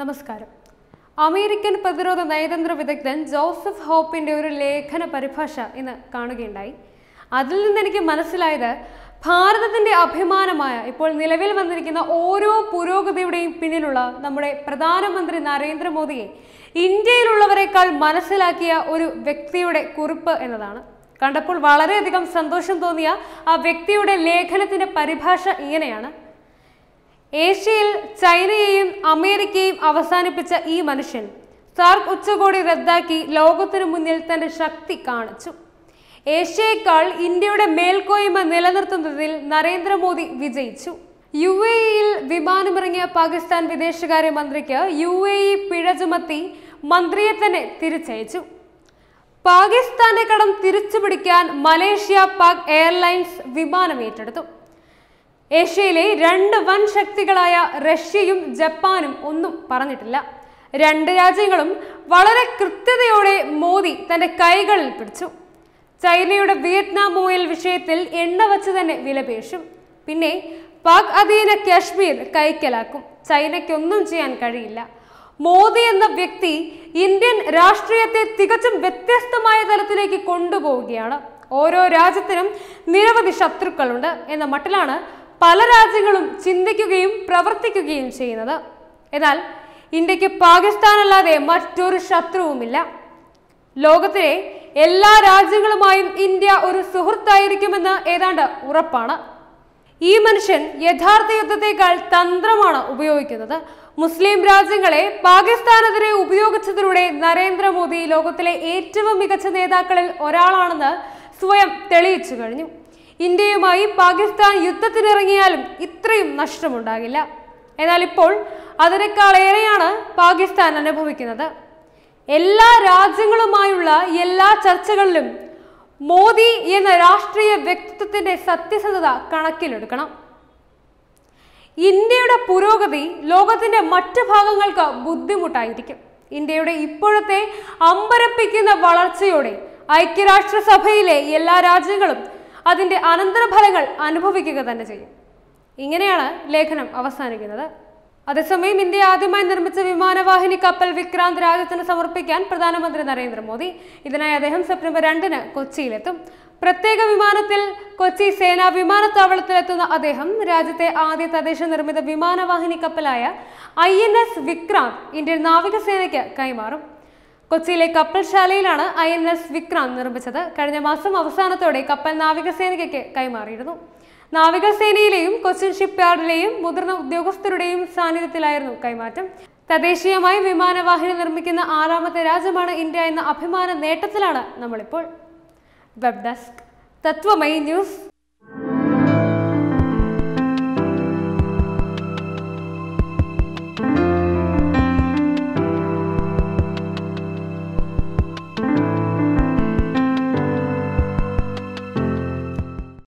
നമസ്കാരം അമേരിക്കൻ പ്രതിരോധ നയതന്ത്ര വിദഗ്ധൻ ജോസഫ് ഹോപ്പിൻ്റെ ഒരു ലേഖന പരിഭാഷ ഇന്ന് കാണുകയുണ്ടായി അതിൽ നിന്ന് എനിക്ക് മനസ്സിലായത് ഭാരതത്തിൻ്റെ അഭിമാനമായ ഇപ്പോൾ നിലവിൽ വന്നിരിക്കുന്ന ഓരോ പുരോഗതിയുടെയും പിന്നിലുള്ള നമ്മുടെ പ്രധാനമന്ത്രി നരേന്ദ്രമോദിയെ ഇന്ത്യയിലുള്ളവരെക്കാൾ മനസ്സിലാക്കിയ ഒരു വ്യക്തിയുടെ കുറിപ്പ് എന്നതാണ് കണ്ടപ്പോൾ വളരെയധികം സന്തോഷം തോന്നിയ ആ വ്യക്തിയുടെ ലേഖനത്തിൻ്റെ പരിഭാഷ ഇങ്ങനെയാണ് ഏഷ്യയിൽ ചൈനയെയും അമേരിക്കയും അവസാനിപ്പിച്ച ഈ മനുഷ്യൻ സാർക്ക് ഉച്ചകോടി റദ്ദാക്കി ലോകത്തിനു മുന്നിൽ തന്റെ ശക്തി കാണിച്ചു ഏഷ്യയേക്കാൾ ഇന്ത്യയുടെ മേൽക്കോയ്മ നിലനിർത്തുന്നതിൽ നരേന്ദ്രമോദി വിജയിച്ചു യു എ ഇയിൽ വിമാനമിറങ്ങിയ പാകിസ്ഥാൻ വിദേശകാര്യ മന്ത്രിക്ക് യു എ ഇ പിഴ ചുമത്തി മന്ത്രിയെ തന്നെ തിരിച്ചയച്ചു പാകിസ്ഥാന്റെ കടം തിരിച്ചുപിടിക്കാൻ മലേഷ്യ പാക് എയർലൈൻസ് വിമാനം ഏറ്റെടുത്തു ഏഷ്യയിലെ രണ്ട് വൻ ശക്തികളായ റഷ്യയും ജപ്പാനും ഒന്നും പറഞ്ഞിട്ടില്ല രണ്ട് രാജ്യങ്ങളും വളരെ കൃത്യതയോടെ മോദി തന്റെ കൈകളിൽ പിടിച്ചു ചൈനയുടെ വിയറ്റ്നാം മുയൽ വിഷയത്തിൽ എണ്ണ വച്ച് തന്നെ വിലപേശും പിന്നെ പാക് അധീന കാശ്മീർ കൈക്കലാക്കും ചൈനയ്ക്കൊന്നും ചെയ്യാൻ കഴിയില്ല മോദി എന്ന വ്യക്തി ഇന്ത്യൻ രാഷ്ട്രീയത്തെ തികച്ചും വ്യത്യസ്തമായ തലത്തിലേക്ക് കൊണ്ടുപോവുകയാണ് ഓരോ രാജ്യത്തിനും നിരവധി ശത്രുക്കളുണ്ട് എന്ന മട്ടിലാണ് പല രാജ്യങ്ങളും ചിന്തിക്കുകയും പ്രവർത്തിക്കുകയും ചെയ്യുന്നത് എന്നാൽ ഇന്ത്യക്ക് പാകിസ്ഥാനല്ലാതെ മറ്റൊരു ശത്രുവുമില്ല ലോകത്തിലെ എല്ലാ രാജ്യങ്ങളുമായും ഇന്ത്യ ഒരു സുഹൃത്തായിരിക്കുമെന്ന് ഏതാണ്ട് ഉറപ്പാണ് ഈ മനുഷ്യൻ യഥാർത്ഥ യുദ്ധത്തെക്കാൾ തന്ത്രമാണ് ഉപയോഗിക്കുന്നത് മുസ്ലിം രാജ്യങ്ങളെ പാകിസ്ഥാനെതിരെ ഉപയോഗിച്ചതിലൂടെ നരേന്ദ്രമോദി ലോകത്തിലെ ഏറ്റവും മികച്ച നേതാക്കളിൽ ഒരാളാണെന്ന് സ്വയം തെളിയിച്ചു കഴിഞ്ഞു ഇന്ത്യയുമായി പാകിസ്ഥാൻ യുദ്ധത്തിനിറങ്ങിയാലും ഇത്രയും നഷ്ടമുണ്ടാകില്ല എന്നാൽ ഇപ്പോൾ അതിനേക്കാളേറെയാണ് പാകിസ്ഥാൻ അനുഭവിക്കുന്നത് എല്ലാ രാജ്യങ്ങളുമായുള്ള എല്ലാ ചർച്ചകളിലും മോദി എന്ന രാഷ്ട്രീയ വ്യക്തിത്വത്തിന്റെ സത്യസന്ധത കണക്കിലെടുക്കണം ഇന്ത്യയുടെ പുരോഗതി ലോകത്തിന്റെ മറ്റു ഭാഗങ്ങൾക്ക് ബുദ്ധിമുട്ടായിരിക്കും ഇന്ത്യയുടെ ഇപ്പോഴത്തെ അമ്പരപ്പിക്കുന്ന വളർച്ചയോടെ ഐക്യരാഷ്ട്രസഭയിലെ എല്ലാ രാജ്യങ്ങളും അതിൻ്റെ അനന്തരഫലങ്ങൾ അനുഭവിക്കുക തന്നെ ചെയ്യും ഇങ്ങനെയാണ് ലേഖനം അവസാനിക്കുന്നത് അതേസമയം ഇന്ത്യ ആദ്യമായി നിർമ്മിച്ച വിമാനവാഹിനി കപ്പൽ വിക്രാന്ത് രാജ്യത്തിന് സമർപ്പിക്കാൻ പ്രധാനമന്ത്രി നരേന്ദ്രമോദി ഇതിനായി അദ്ദേഹം സെപ്റ്റംബർ രണ്ടിന് കൊച്ചിയിലെത്തും പ്രത്യേക വിമാനത്തിൽ കൊച്ചി സേനാ വിമാനത്താവളത്തിലെത്തുന്ന അദ്ദേഹം രാജ്യത്തെ ആദ്യ തദ്ദേശ നിർമ്മിത വിമാനവാഹിനി കപ്പലായ I N S Vikrant Indian നാവികസേനയ്ക്ക് കൈമാറും കൊച്ചിയിലെ കപ്പൽശാലയിലാണ് ഐ എൻ എസ് വിക്രാന്ത് നിർമ്മിച്ചത് കഴിഞ്ഞ മാസം അവസാനത്തോടെ കപ്പൽ നാവികസേനയ്ക്ക് കൈമാറിയിരുന്നു നാവികസേനയിലെയും കൊച്ചിൻ ഷിപ്പ് യാർഡിലെയും മുതിർന്ന ഉദ്യോഗസ്ഥരുടെയും സാന്നിധ്യത്തിലായിരുന്നു കൈമാറ്റം തദ്ദേശീയമായി വിമാനവാഹിനി നിർമ്മിക്കുന്ന ആറാമത്തെ രാജ്യമാണ് ഇന്ത്യ എന്ന അഭിമാന നേട്ടത്തിലാണ് നമ്മളിപ്പോൾ വെബ് ഡെസ്ക് തത്വമൈ ന്യൂസ്